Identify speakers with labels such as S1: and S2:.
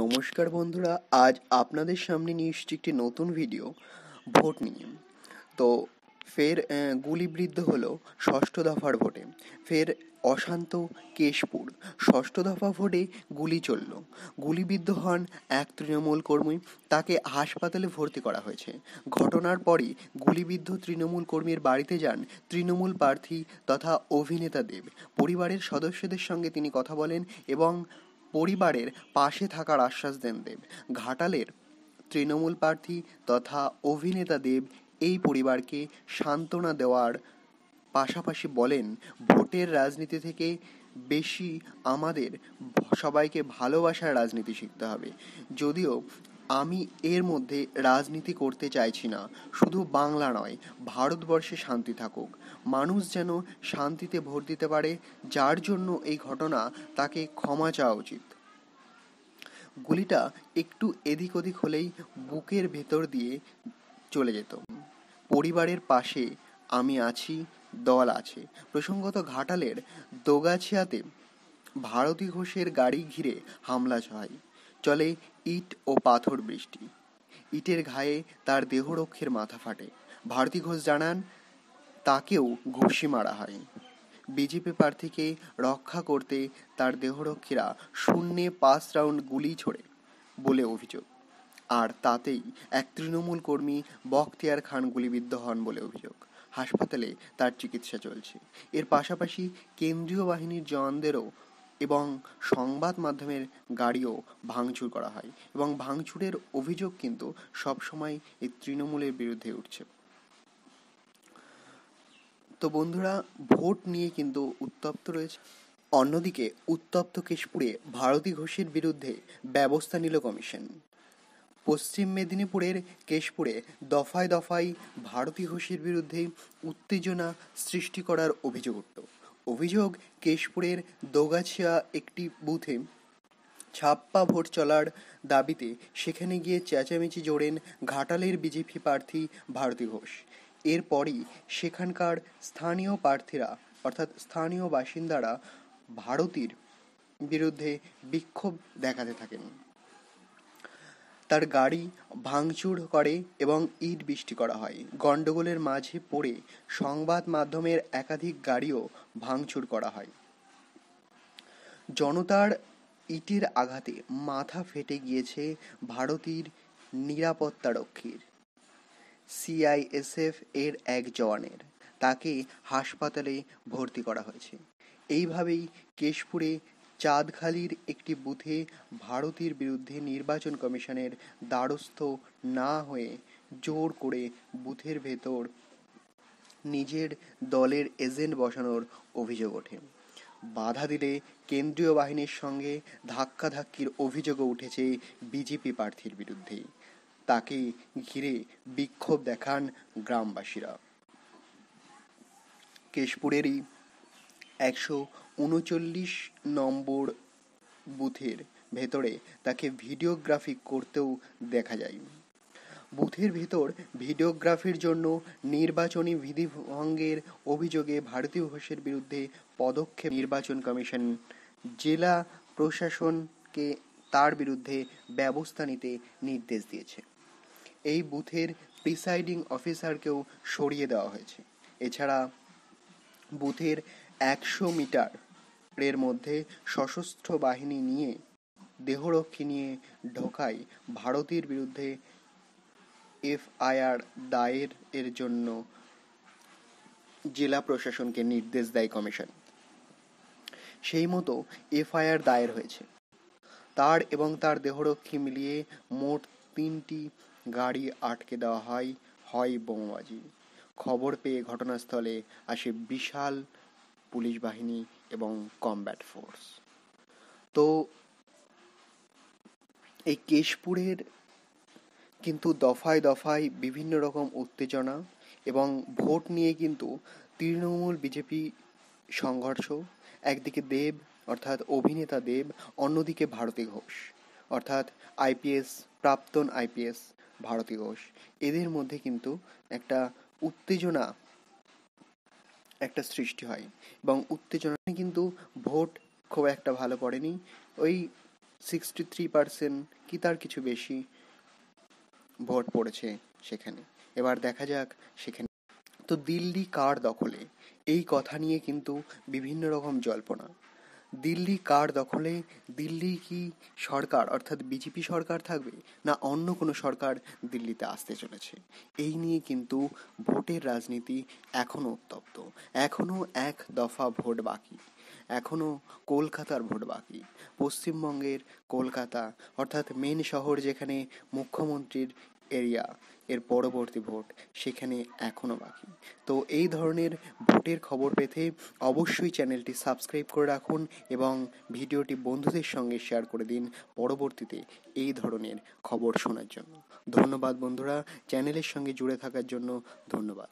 S1: নমস্কার বন্ধুরা আজ আপনাদের সামনে নিয়ে এসেছি একটি নতুন ভিডিও ভোট নিয়ে তো ফের গুলিবৃদ্ধ হলো ষষ্ঠ দফার ভোটে ফের অশান্ত কেশপুর ষষ্ঠ দফা ভোটে গুলি চলল গুলিবিদ্ধ হন এক তৃণমূল কর্মী তাকে হাসপাতালে ভর্তি করা হয়েছে ঘটনার পরই গুলিবিদ্ধ তৃণমূল কর্মীর বাড়িতে যান তৃণমূল প্রার্থী তথা অভিনেতা দেব পরিবারের সদস্যদের সঙ্গে তিনি কথা বলেন এবং পরিবারের পাশে থাকার আশ্বাস দেন দেব ঘাটালের তৃণমূল প্রার্থী তথা অভিনেতা দেব এই পরিবারকে সান্ত্বনা দেওয়ার পাশাপাশি বলেন ভোটের রাজনীতি থেকে বেশি আমাদের সবাইকে ভালোবাসার রাজনীতি শিখতে হবে যদিও আমি এর মধ্যে রাজনীতি করতে চাইছি না শুধু বাংলা নয় ভারতবর্ষে শান্তি থাকুক মানুষ যেন শান্তিতে ভোট দিতে পারে যার জন্য এই ঘটনা তাকে ক্ষমা চাওয়া উচিত গুলিটা একটু এদিক ওদিক হলেই বুকের ভেতর দিয়ে চলে যেত পরিবারের পাশে আমি আছি দল আছে প্রসঙ্গত ঘাটালের দোগাছিয়াতে ভারতী ঘোষের গাড়ি ঘিরে হামলা চলে ইট ও পাথর বৃষ্টি ইটের ঘায়ে তার দেহরক্ষের মাথা ফাটে ভারতী ঘোষ জানান তাকেও ঘুষি মারা হয় বিজেপি প্রার্থীকে রক্ষা করতে তার দেহরক্ষীরা শূন্যে পাঁচ রাউন্ড গুলি ছোড়ে বলে অভিযোগ আর তাতেই এক তৃণমূল কর্মী বখতিয়ার খান গুলিবিদ্ধ হন বলে অভিযোগ হাসপাতালে তার চিকিৎসা চলছে এর পাশাপাশি কেন্দ্রীয় বাহিনীর জওয়ানদেরও এবং সংবাদ মাধ্যমের গাড়িও ভাঙচুর করা হয় এবং ভাঙচুরের অভিযোগ কিন্তু সবসময় এই তৃণমূলের বিরুদ্ধে উঠছে তো বন্ধুরা ভোট নিয়ে কিন্তু উত্তপ্ত রয়েছে অন্যদিকে উত্তপ্ত কেশপুরে ভারতী ঘোষের বিরুদ্ধে ব্যবস্থা নিল কমিশন পশ্চিম মেদিনীপুরের কেশপুরে দফায় দফায় ভারতী ঘোষের বিরুদ্ধে উত্তেজনা সৃষ্টি করার অভিযোগ উঠল অভিযোগ কেশপুরের দোগাছিয়া একটি বুথে ছাপ্পা ভোট চলার দাবিতে সেখানে গিয়ে চেঁচামেচি জোড়েন ঘাটালের বিজেপি প্রার্থী ভারতী ঘোষ এরপরই সেখানকার স্থানীয় প্রার্থীরা অর্থাৎ স্থানীয় বাসিন্দারা ভারতীর বিরুদ্ধে বিক্ষোভ দেখাতে থাকেন তার গাড়ি ভাঙচুর করে এবং ইট বৃষ্টি করা হয় গণ্ডগোলের মাঝে পড়ে সংবাদ মাধ্যমের একাধিক গাড়িও ভাঙচুর করা হয় জনতার ইটের আঘাতে মাথা ফেটে গিয়েছে নিরাপত্তা নিরাপত্তারক্ষীর সিআইএসএফ এর এক জওয়ানের তাকে হাসপাতালে ভর্তি করা হয়েছে এইভাবেই কেশপুরে চাঁদখালির একটি বুথে ভারতের বিরুদ্ধে নির্বাচন কমিশনের দ্বারস্থ না হয়ে জোর করে বুথের ভেতর নিজের দলের এজেন্ট বসানোর অভিযোগ ওঠে বাধা দিলে কেন্দ্রীয় বাহিনীর সঙ্গে ধাক্কাধাক্কির অভিযোগও উঠেছে বিজেপি প্রার্থীর বিরুদ্ধে তাকে ঘিরে বিক্ষোভ দেখান গ্রামবাসীরা কেশপুরেরই একশো উনচল্লিশ নম্বর বুথের ভেতরে তাকে ভিডিওগ্রাফি করতেও দেখা যায় বুথের ভেতর ভিডিওগ্রাফির জন্য নির্বাচনী বিধিভঙ্গের অভিযোগে ভারতীয় ঘোষের বিরুদ্ধে পদক্ষেপ নির্বাচন কমিশন জেলা প্রশাসনকে তার বিরুদ্ধে ব্যবস্থা নিতে নির্দেশ দিয়েছে এই বুথের প্রিসাইডিং অফিসারকেও সরিয়ে দেওয়া হয়েছে এছাড়া বুথের একশো মিটারের মধ্যে সশস্ত্র বাহিনী নিয়ে দেহরক্ষী নিয়ে ঢোকায় ভারতের বিরুদ্ধে এফআইআর দায়ের এর জন্য জেলা প্রশাসনকে নির্দেশ দেয় কমিশন সেই মতো এফআইআর দায়ের হয়েছে তার এবং তার দেহরক্ষী মিলিয়ে মোট তিনটি গাড়ি আটকে দেওয়া হয় হয় বোমাবাজি খবর পেয়ে ঘটনাস্থলে আসে বিশাল পুলিশ বাহিনী এবং কমব্যাট ফোর্স তো এই কেশপুরের কিন্তু দফায় দফায় বিভিন্ন রকম উত্তেজনা এবং ভোট নিয়ে কিন্তু তৃণমূল বিজেপি সংঘর্ষ একদিকে দেব অর্থাৎ অভিনেতা দেব অন্যদিকে ভারতী ঘোষ অর্থাৎ আইপিএস প্রাক্তন আইপিএস ভারতী ঘোষ এদের মধ্যে কিন্তু একটা উত্তেজনা একটা সৃষ্টি হয় এবং উত্তেজনা কিন্তু ভোট খুব একটা ভালো পড়েনি ওই সিক্সটি থ্রি পার্সেন্ট কি তার কিছু বেশি ভোট পড়েছে সেখানে এবার দেখা যাক সেখানে তো দিল্লি কার দখলে এই কথা নিয়ে কিন্তু বিভিন্ন রকম জল্পনা দিল্লি কার দখলে দিল্লি কি সরকার অর্থাৎ বিজেপি সরকার থাকবে না অন্য কোনো সরকার দিল্লিতে আসতে চলেছে এই নিয়ে কিন্তু ভোটের রাজনীতি এখনও উত্তপ্ত এখনও এক দফা ভোট বাকি এখনও কলকাতার ভোট বাকি পশ্চিমবঙ্গের কলকাতা অর্থাৎ মেন শহর যেখানে মুখ্যমন্ত্রীর এরিয়া এর পরবর্তী ভোট সেখানে এখনও বাকি তো এই ধরনের ভোটের খবর পেতে অবশ্যই চ্যানেলটি সাবস্ক্রাইব করে রাখুন এবং ভিডিওটি বন্ধুদের সঙ্গে শেয়ার করে দিন পরবর্তীতে এই ধরনের খবর শোনার জন্য ধন্যবাদ বন্ধুরা চ্যানেলের সঙ্গে জুড়ে থাকার জন্য ধন্যবাদ